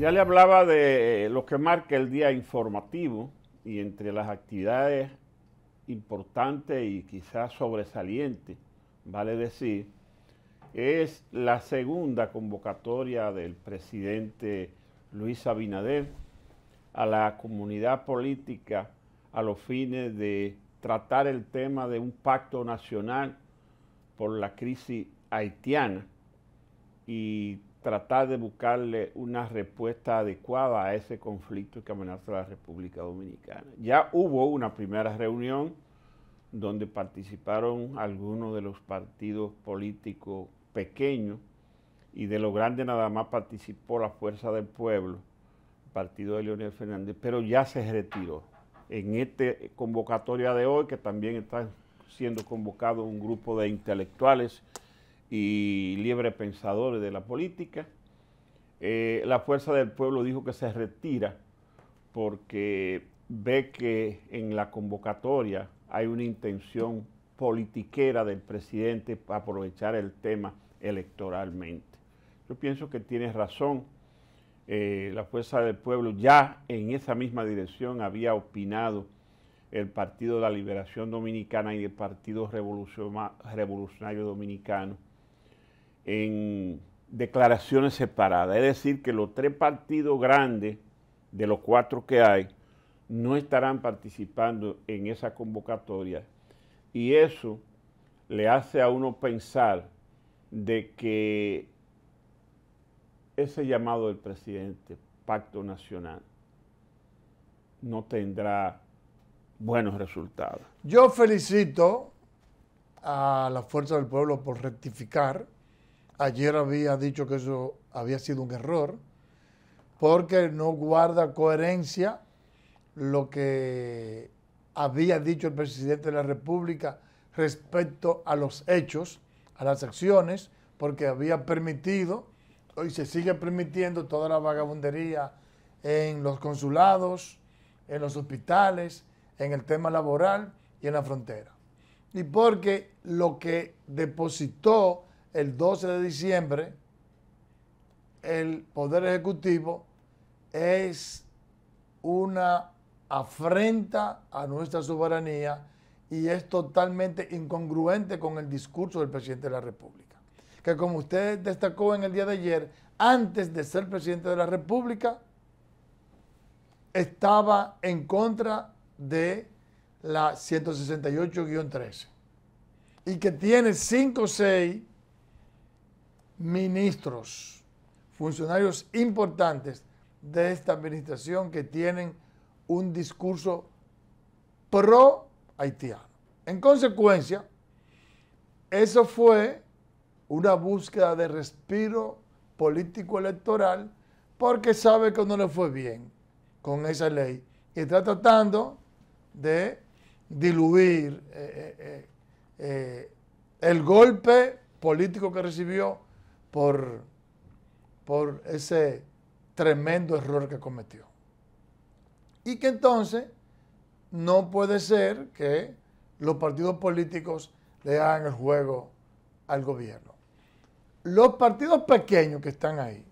Ya le hablaba de lo que marca el día informativo y entre las actividades importantes y quizás sobresalientes, vale decir, es la segunda convocatoria del presidente Luis Abinader a la comunidad política a los fines de tratar el tema de un pacto nacional por la crisis haitiana y tratar de buscarle una respuesta adecuada a ese conflicto que amenaza a la República Dominicana. Ya hubo una primera reunión donde participaron algunos de los partidos políticos pequeños y de lo grande nada más participó la Fuerza del Pueblo, el partido de Leonel Fernández, pero ya se retiró. En esta convocatoria de hoy, que también está siendo convocado un grupo de intelectuales y libre pensadores de la política. Eh, la Fuerza del Pueblo dijo que se retira porque ve que en la convocatoria hay una intención politiquera del presidente para aprovechar el tema electoralmente. Yo pienso que tiene razón. Eh, la Fuerza del Pueblo ya en esa misma dirección había opinado el Partido de la Liberación Dominicana y el Partido Revolucionario Dominicano en declaraciones separadas. Es decir, que los tres partidos grandes, de los cuatro que hay, no estarán participando en esa convocatoria. Y eso le hace a uno pensar de que ese llamado del presidente, pacto nacional, no tendrá buenos resultados. Yo felicito a la Fuerza del Pueblo por rectificar, Ayer había dicho que eso había sido un error, porque no guarda coherencia lo que había dicho el presidente de la República respecto a los hechos, a las acciones, porque había permitido, hoy se sigue permitiendo toda la vagabundería en los consulados, en los hospitales, en el tema laboral y en la frontera. Y porque lo que depositó el 12 de diciembre, el Poder Ejecutivo es una afrenta a nuestra soberanía y es totalmente incongruente con el discurso del presidente de la República. Que como usted destacó en el día de ayer, antes de ser presidente de la República, estaba en contra de la 168-13 y que tiene 5 o 6 ministros, funcionarios importantes de esta administración que tienen un discurso pro haitiano. En consecuencia, eso fue una búsqueda de respiro político electoral porque sabe que no le fue bien con esa ley y está tratando de diluir eh, eh, eh, el golpe político que recibió por, ese tremendo error que cometió. Y que entonces no puede ser que los partidos políticos le hagan el juego al gobierno. Los partidos pequeños que están ahí,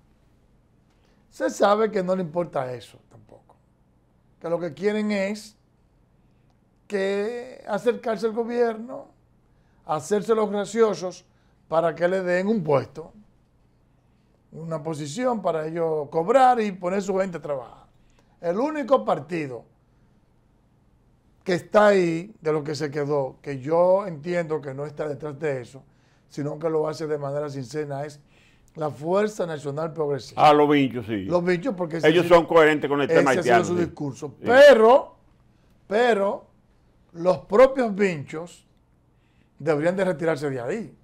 se sabe que no le importa eso tampoco. Que lo que quieren es que acercarse al gobierno, hacerse los graciosos para que le den un puesto una posición para ellos cobrar y poner su gente a trabajar. El único partido que está ahí de lo que se quedó, que yo entiendo que no está detrás de eso, sino que lo hace de manera sincena, es la Fuerza Nacional Progresista. Ah, los bichos, sí. Los bichos, porque... Ellos son coherentes con el tema ese Ha su discurso. Pero, pero, los propios vinchos deberían de retirarse de ahí,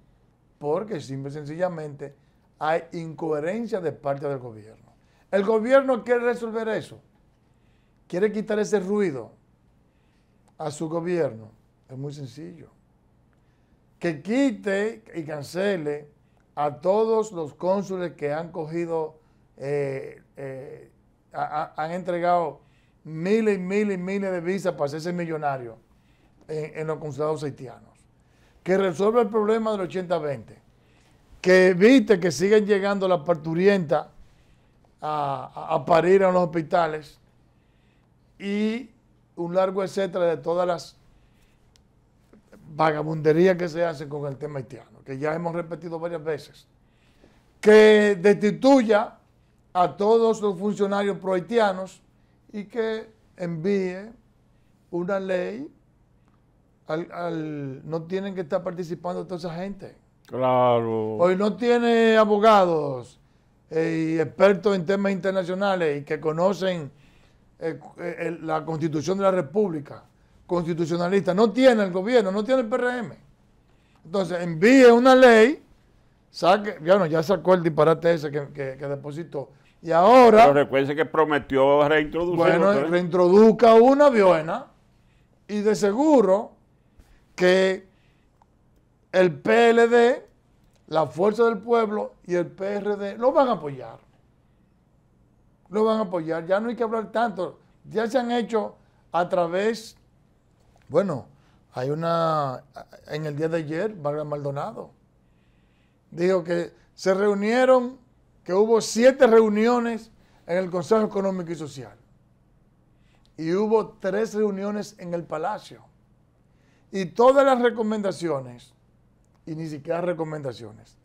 porque simple y sencillamente hay incoherencia de parte del gobierno. El gobierno quiere resolver eso. Quiere quitar ese ruido a su gobierno. Es muy sencillo. Que quite y cancele a todos los cónsules que han cogido, eh, eh, han entregado miles y miles y miles de visas para hacerse millonario en, en los consulados haitianos. Que resuelva el problema del 80-20 que evite que sigan llegando las parturientas a, a, parir en los hospitales y un largo etcétera de todas las vagabunderías que se hacen con el tema haitiano, que ya hemos repetido varias veces. Que destituya a todos los funcionarios haitianos y que envíe una ley al, al, no tienen que estar participando toda esa gente. Claro. Hoy no tiene abogados eh, y expertos en temas internacionales y que conocen eh, eh, la constitución de la República, constitucionalista. No tiene el gobierno, no tiene el PRM. Entonces envíe una ley, saque, bueno, ya sacó el disparate ese que, depositó. Y ahora. Pero recuerde que prometió reintroducir. Bueno, reintroduzca una viola Y de seguro que el PLD, la Fuerza del Pueblo y el PRD lo van a apoyar. Lo van a apoyar. Ya no hay que hablar tanto. Ya se han hecho a través, bueno, hay una, en el día de ayer, Vargas Maldonado dijo que se reunieron, que hubo siete reuniones en el Consejo Económico y Social. Y hubo tres reuniones en el Palacio. Y todas las recomendaciones y ni siquiera recomendaciones.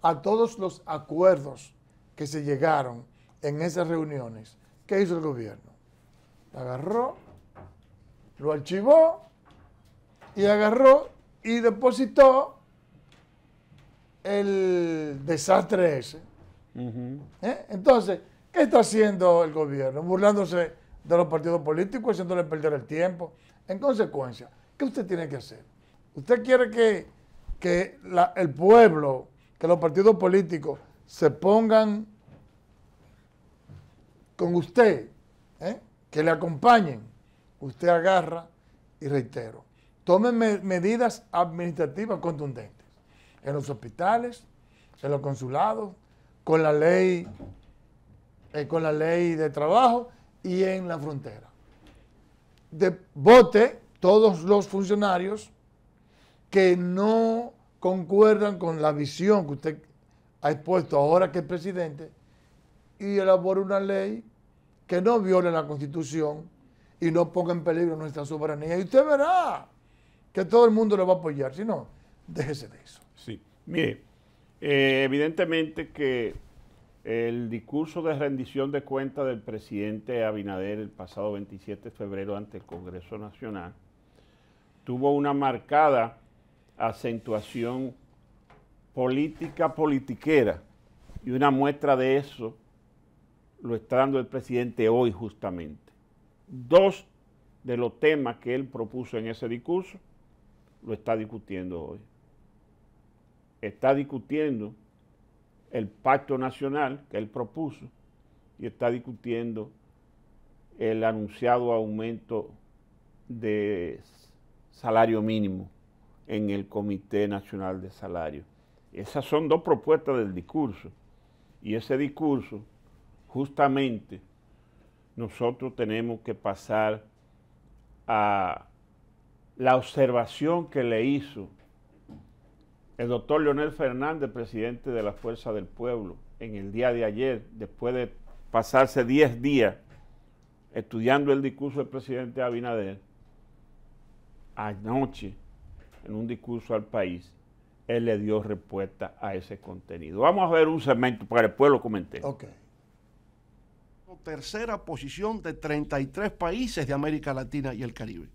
A todos los acuerdos que se llegaron en esas reuniones, ¿qué hizo el gobierno? Agarró, lo archivó y agarró y depositó el desastre ese. ¿Eh? Entonces, ¿qué está haciendo el gobierno? Burlándose de los partidos políticos, haciéndole perder el tiempo. En consecuencia, ¿qué usted tiene que hacer? ¿Usted quiere que que el pueblo, que los partidos políticos se pongan con usted, ¿eh? que le acompañen. Usted agarra y reitero, tomen medidas administrativas contundentes en los hospitales, en los consulados, con la ley, eh, con la ley de trabajo y en la frontera. De, vote todos los funcionarios que no concuerdan con la visión que usted ha expuesto ahora que es presidente y elabore una ley que no viole la constitución y no ponga en peligro nuestra soberanía. Y usted verá que todo el mundo lo va a apoyar. Si no, déjese de eso. Sí, mire, eh, evidentemente que el discurso de rendición de cuentas del presidente Abinader el pasado 27 de febrero ante el Congreso Nacional tuvo una marcada acentuación política politiquera. Y una muestra de eso lo está dando el presidente hoy justamente. Dos de los temas que él propuso en ese discurso lo está discutiendo hoy. Está discutiendo el pacto nacional que él propuso y está discutiendo el anunciado aumento de salario mínimo en el Comité Nacional de salarios. Esas son dos propuestas del discurso. Y ese discurso, justamente, nosotros tenemos que pasar a la observación que le hizo el doctor Leonel Fernández, presidente de la Fuerza del Pueblo, en el día de ayer, después de pasarse 10 días estudiando el discurso del presidente Abinader, anoche en un discurso al país, él le dio respuesta a ese contenido. Vamos a ver un segmento para después lo comenté. Ok. Tercera posición de 33 países de América Latina y el Caribe.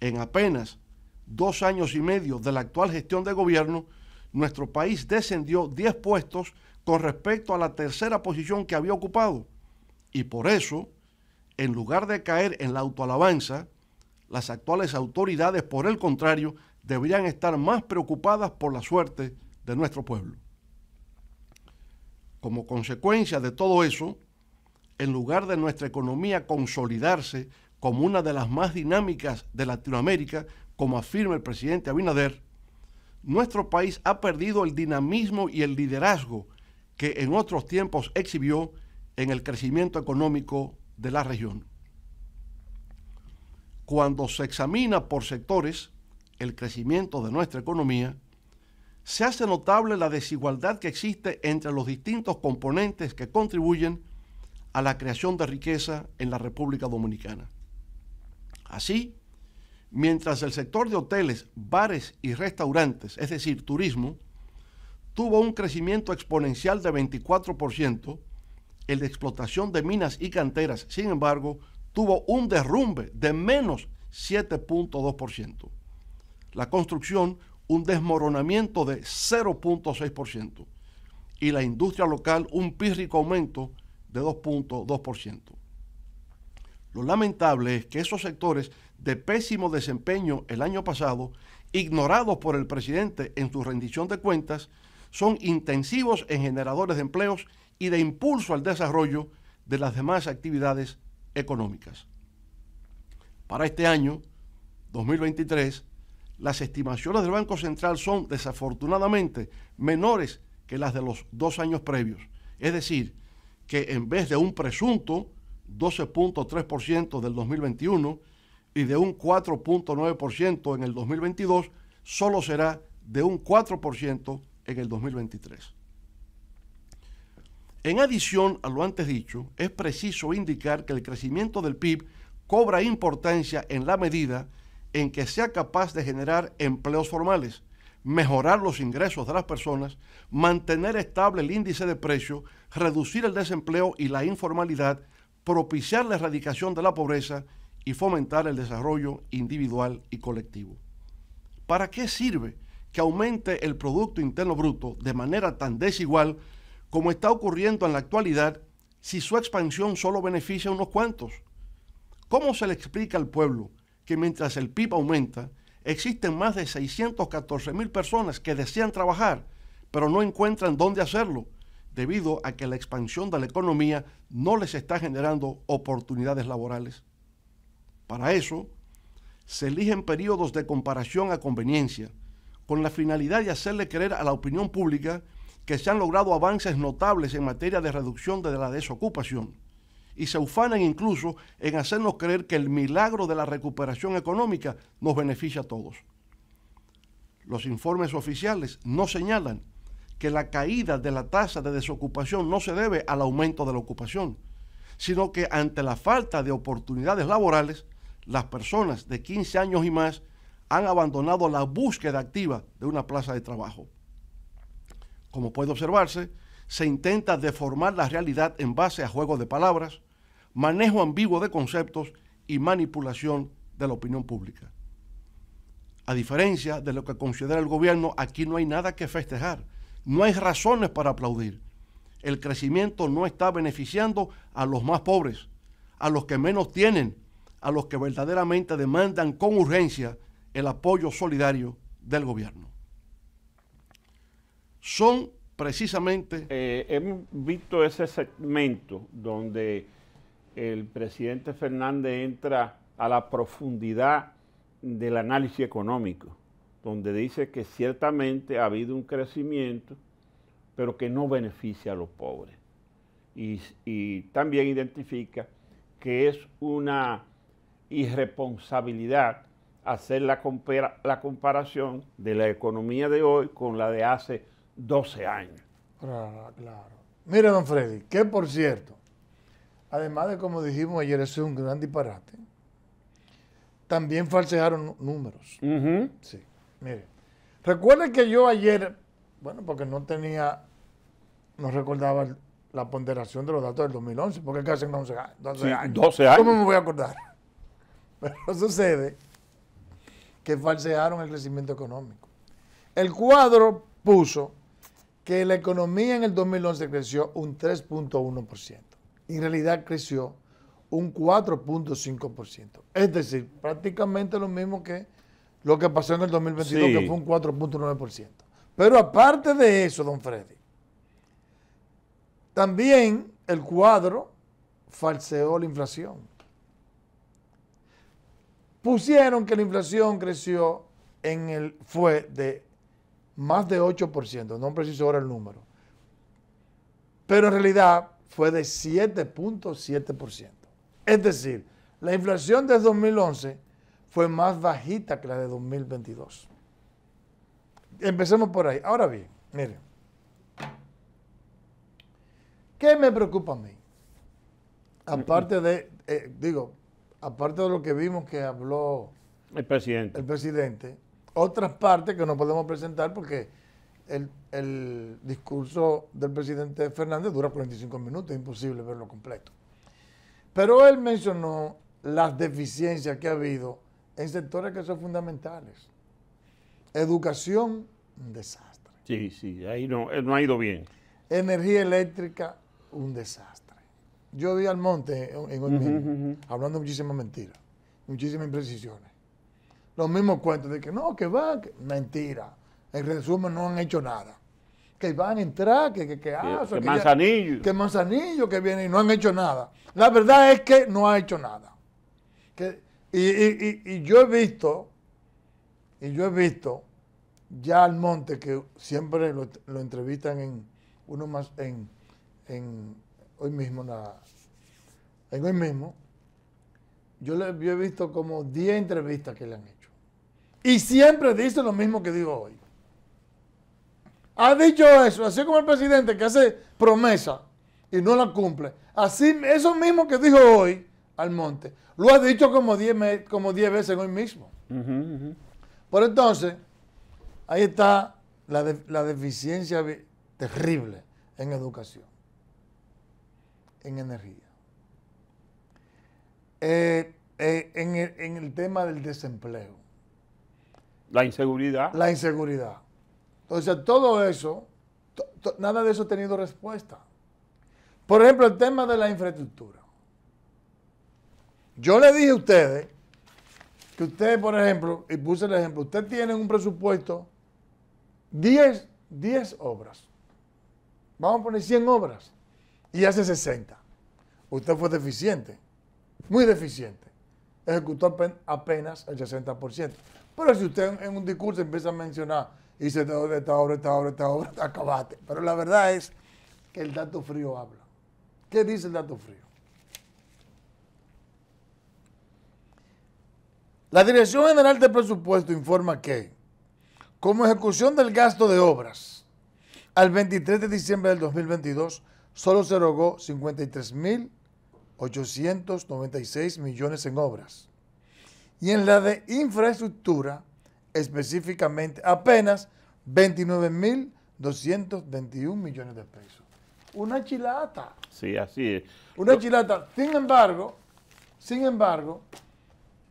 En apenas dos años y medio de la actual gestión de gobierno, nuestro país descendió 10 puestos con respecto a la tercera posición que había ocupado. Y por eso, en lugar de caer en la autoalabanza, las actuales autoridades, por el contrario, deberían estar más preocupadas por la suerte de nuestro pueblo. Como consecuencia de todo eso, en lugar de nuestra economía consolidarse como una de las más dinámicas de Latinoamérica, como afirma el presidente Abinader, nuestro país ha perdido el dinamismo y el liderazgo que en otros tiempos exhibió en el crecimiento económico de la región cuando se examina por sectores el crecimiento de nuestra economía, se hace notable la desigualdad que existe entre los distintos componentes que contribuyen a la creación de riqueza en la República Dominicana. Así, mientras el sector de hoteles, bares y restaurantes, es decir, turismo, tuvo un crecimiento exponencial de 24%, el de explotación de minas y canteras, sin embargo, tuvo un derrumbe de menos 7.2%. La construcción, un desmoronamiento de 0.6%. Y la industria local, un pírrico aumento de 2.2%. Lo lamentable es que esos sectores de pésimo desempeño el año pasado, ignorados por el presidente en su rendición de cuentas, son intensivos en generadores de empleos y de impulso al desarrollo de las demás actividades económicas. Para este año, 2023, las estimaciones del Banco Central son desafortunadamente menores que las de los dos años previos. Es decir, que en vez de un presunto 12.3% del 2021 y de un 4.9% en el 2022, solo será de un 4% en el 2023. En adición a lo antes dicho, es preciso indicar que el crecimiento del PIB cobra importancia en la medida en que sea capaz de generar empleos formales, mejorar los ingresos de las personas, mantener estable el índice de precios, reducir el desempleo y la informalidad, propiciar la erradicación de la pobreza y fomentar el desarrollo individual y colectivo. ¿Para qué sirve que aumente el Producto Interno Bruto de manera tan desigual como está ocurriendo en la actualidad, si su expansión solo beneficia a unos cuantos? ¿Cómo se le explica al pueblo que mientras el PIB aumenta, existen más de 614 mil personas que desean trabajar, pero no encuentran dónde hacerlo, debido a que la expansión de la economía no les está generando oportunidades laborales? Para eso, se eligen periodos de comparación a conveniencia, con la finalidad de hacerle creer a la opinión pública que se han logrado avances notables en materia de reducción de la desocupación y se ufanan incluso en hacernos creer que el milagro de la recuperación económica nos beneficia a todos. Los informes oficiales no señalan que la caída de la tasa de desocupación no se debe al aumento de la ocupación, sino que ante la falta de oportunidades laborales, las personas de 15 años y más han abandonado la búsqueda activa de una plaza de trabajo como puede observarse, se intenta deformar la realidad en base a juegos de palabras, manejo ambiguo de conceptos y manipulación de la opinión pública. A diferencia de lo que considera el gobierno, aquí no hay nada que festejar, no hay razones para aplaudir. El crecimiento no está beneficiando a los más pobres, a los que menos tienen, a los que verdaderamente demandan con urgencia el apoyo solidario del gobierno son precisamente... Eh, hemos visto ese segmento donde el presidente Fernández entra a la profundidad del análisis económico, donde dice que ciertamente ha habido un crecimiento, pero que no beneficia a los pobres. Y, también identifica que es una irresponsabilidad hacer la, la comparación de la economía de hoy con la de hace 12 años. Claro, claro. Mire, don Freddy, que por cierto, además de como dijimos ayer, eso es un gran disparate, también falsearon números. Sí, mire. recuerde que yo ayer, bueno, porque no tenía, no recordaba la ponderación de los datos del 2011, porque casi no sé, ¿Cómo me voy a acordar? Pero sucede que falsearon el crecimiento económico. El cuadro puso que la economía en el 2011 creció un 3.1%. En realidad creció un 4.5%. Es decir, prácticamente lo mismo que lo que pasó en el 2022, que fue un 4.9%. Pero aparte de eso, don Freddy, también el cuadro falseó la inflación. Pusieron que la inflación creció en el, fue de más de 8%, no preciso ahora el número. Pero en realidad fue de 7.7%. Es decir, la inflación de 2011 fue más bajita que la de 2022. Empecemos por ahí. Ahora bien, miren. ¿Qué me preocupa a mí? Aparte de, eh, digo, aparte de lo que vimos que habló el presidente. El presidente otras partes que no podemos presentar porque el, discurso del presidente Fernández dura 45 minutos, es imposible verlo completo. Pero él mencionó las deficiencias que ha habido en sectores que son fundamentales. Educación, un desastre. Sí, sí, ahí no, eh, no ha ido bien. Energía eléctrica, un desastre. Yo vi al monte en, un hablando muchísimas mentiras, muchísimas imprecisiones los mismos cuentos de que no, que va, mentira. En resumen, no han hecho nada. Que van a entrar, que, que, ah, que, que, manzanillo. que manzanillo que viene y no han hecho nada. La verdad es que no ha hecho nada. y, yo he visto, y yo he visto ya al monte, que siempre lo, entrevistan en uno más en, hoy mismo la, en hoy mismo, yo, le, yo he visto como 10 entrevistas que le han hecho. Y siempre dice lo mismo que digo hoy. Ha dicho eso, así como el presidente que hace promesa y no la cumple. Así, eso mismo que dijo hoy Almonte, lo ha dicho como 10 como diez veces hoy mismo. Por entonces, ahí está la, deficiencia terrible en educación, en energía. Eh, eh, en el tema del desempleo. La inseguridad. La inseguridad. Entonces, todo eso, nada de eso ha tenido respuesta. Por ejemplo, el tema de la infraestructura. Yo le dije a ustedes que ustedes, por ejemplo, y puse el ejemplo, ustedes tienen un presupuesto 10, 10 obras. Vamos a poner 100 obras y hace 60. Usted fue deficiente, muy deficiente. Ejecutó apenas el 60%. Pero si usted en un discurso empieza a mencionar, dice, esta obra, esta obra, esta obra, acabate. Pero la verdad es que el dato frío habla. ¿Qué dice el dato frío? La Dirección General de Presupuesto informa que, como ejecución del gasto de obras, al 23 de diciembre del 2022 solo se rogó 53.896 millones en obras y en la de infraestructura, específicamente apenas 29.221 millones de pesos. Una chilata. Sí, así es. Una chilata. Sin embargo, sin embargo,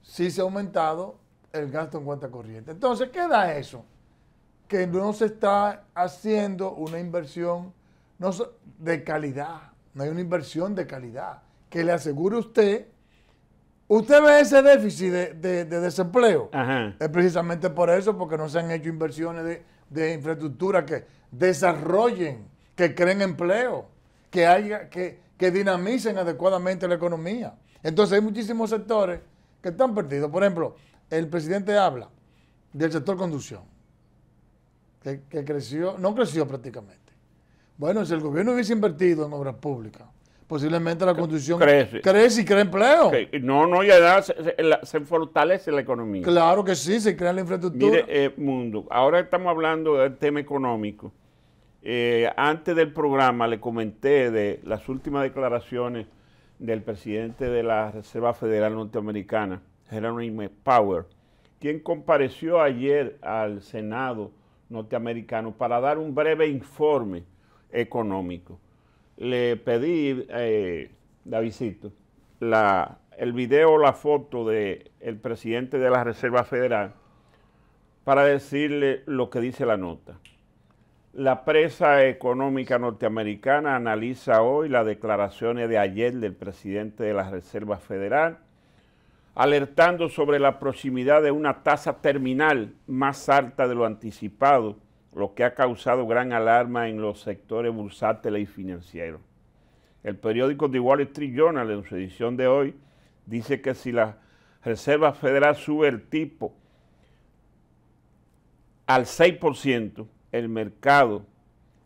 sí se ha aumentado el gasto en cuenta corriente. Entonces, ¿qué da eso? Que no se está haciendo una inversión no, de calidad. No hay una inversión de calidad que le asegure usted Usted ve ese déficit de, desempleo. Es precisamente por eso, porque no se han hecho inversiones de, de infraestructura que desarrollen, que creen empleo, que, haya, que, que dinamicen adecuadamente la economía. Entonces hay muchísimos sectores que están perdidos. Por ejemplo, el presidente habla del sector conducción, que, que creció, no creció prácticamente. Bueno, si el gobierno hubiese invertido en obras públicas, posiblemente la construcción crece, crece y crea empleo. No, no, ya se, fortalece la economía. Claro que sí, se crea la infraestructura. Mire, eh, mundo, ahora estamos hablando del tema económico. Eh, antes del programa le comenté de las últimas declaraciones del presidente de la Reserva Federal Norteamericana, Jeremy Power, quien compareció ayer al Senado norteamericano para dar un breve informe económico le pedí eh, Davidito la, el video, o la foto del el presidente de la Reserva Federal para decirle lo que dice la nota. La presa económica norteamericana analiza hoy las declaraciones de ayer del presidente de la Reserva Federal, alertando sobre la proximidad de una tasa terminal más alta de lo anticipado lo que ha causado gran alarma en los sectores bursátiles y financieros. El periódico The Wall Street Journal, en su edición de hoy, dice que si la Reserva Federal sube el tipo al 6%, el mercado,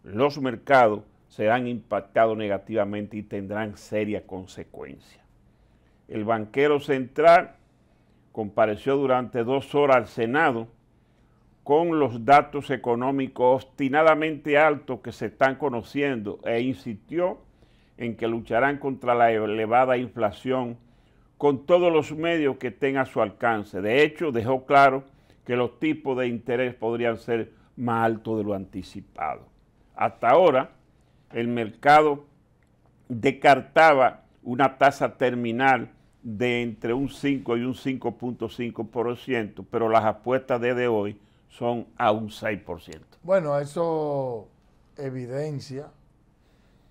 los mercados serán impactados negativamente y tendrán serias consecuencias. El banquero central compareció durante dos horas al Senado con los datos económicos obstinadamente altos que se están conociendo e insistió en que lucharán contra la elevada inflación con todos los medios que estén a su alcance. De hecho, dejó claro que los tipos de interés podrían ser más altos de lo anticipado. Hasta ahora, el mercado descartaba una tasa terminal de entre un 5 y un 5.5%, pero las apuestas desde hoy son a un 6%. Bueno, eso evidencia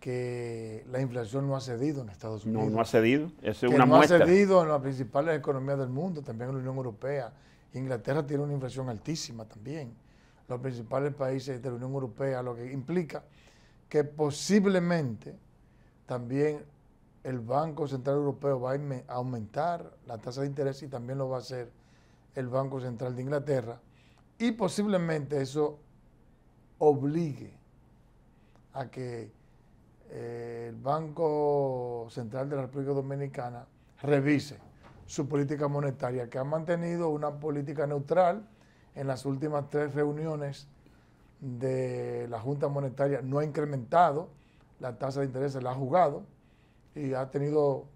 que la inflación no ha cedido en Estados Unidos. No, no ha cedido. es que no ha cedido en las principales economías del mundo, también en la Unión Europea. Inglaterra tiene una inflación altísima también. Los principales países de la Unión Europea, lo que implica que posiblemente también el Banco Central Europeo va a aumentar la tasa de interés y también lo va a hacer el Banco Central de Inglaterra y posiblemente eso obligue a que eh, el Banco Central de la República Dominicana revise su política monetaria, que ha mantenido una política neutral en las últimas tres reuniones de la Junta Monetaria, no ha incrementado la tasa de interés, la ha jugado y ha tenido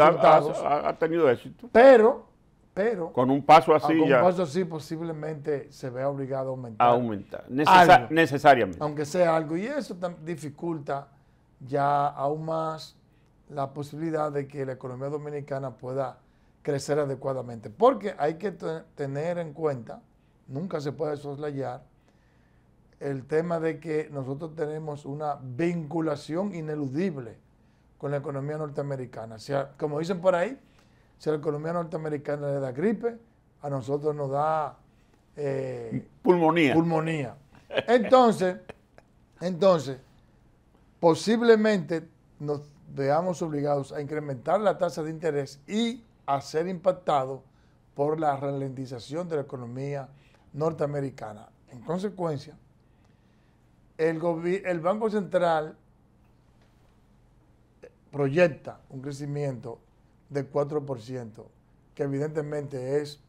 ha, tenido éxito. Pero pero con un paso así posiblemente se vea obligado a aumentar. A aumentar, necesariamente. Aunque sea algo. Y eso dificulta ya aún más la posibilidad de que la economía dominicana pueda crecer adecuadamente. Porque hay que tener en cuenta, nunca se puede soslayar, el tema de que nosotros tenemos una vinculación ineludible con la economía norteamericana. sea, como dicen por ahí, si a la economía norteamericana le da gripe, a nosotros nos da eh, pulmonía. Pulmonía. Entonces, entonces, posiblemente nos veamos obligados a incrementar la tasa de interés y a ser impactados por la ralentización de la economía norteamericana. En consecuencia, el, el Banco Central proyecta un crecimiento del 4%, que evidentemente es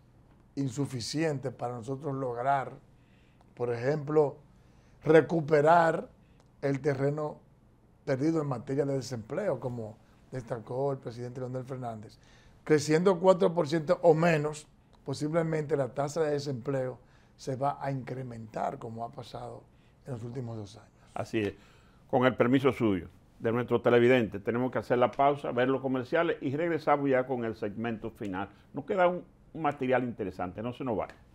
insuficiente para nosotros lograr, por ejemplo, recuperar el terreno perdido en materia de desempleo, como destacó el presidente Leonel Fernández. Creciendo 4% o menos, posiblemente la tasa de desempleo se va a incrementar como ha pasado en los últimos dos años. Así es, con el permiso suyo de nuestro televidente. Tenemos que hacer la pausa, ver los comerciales y regresamos ya con el segmento final. Nos queda un, material interesante, no se nos vaya.